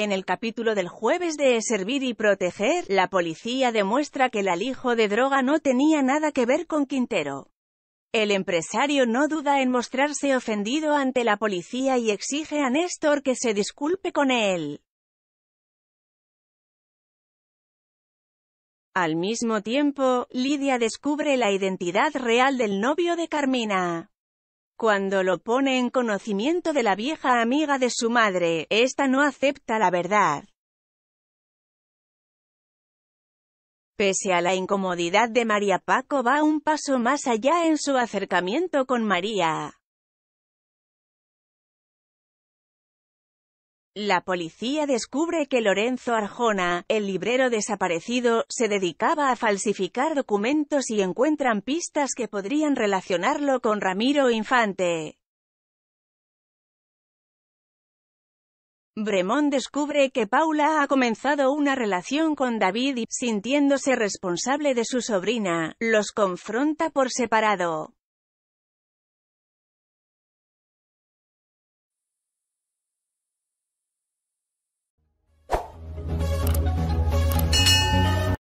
En el capítulo del jueves de Servir y Proteger, la policía demuestra que el alijo de droga no tenía nada que ver con Quintero. El empresario no duda en mostrarse ofendido ante la policía y exige a Néstor que se disculpe con él. Al mismo tiempo, Lidia descubre la identidad real del novio de Carmina cuando lo pone en conocimiento de la vieja amiga de su madre, esta no acepta la verdad. Pese a la incomodidad de María Paco va un paso más allá en su acercamiento con María. La policía descubre que Lorenzo Arjona, el librero desaparecido, se dedicaba a falsificar documentos y encuentran pistas que podrían relacionarlo con Ramiro Infante. Bremón descubre que Paula ha comenzado una relación con David y, sintiéndose responsable de su sobrina, los confronta por separado.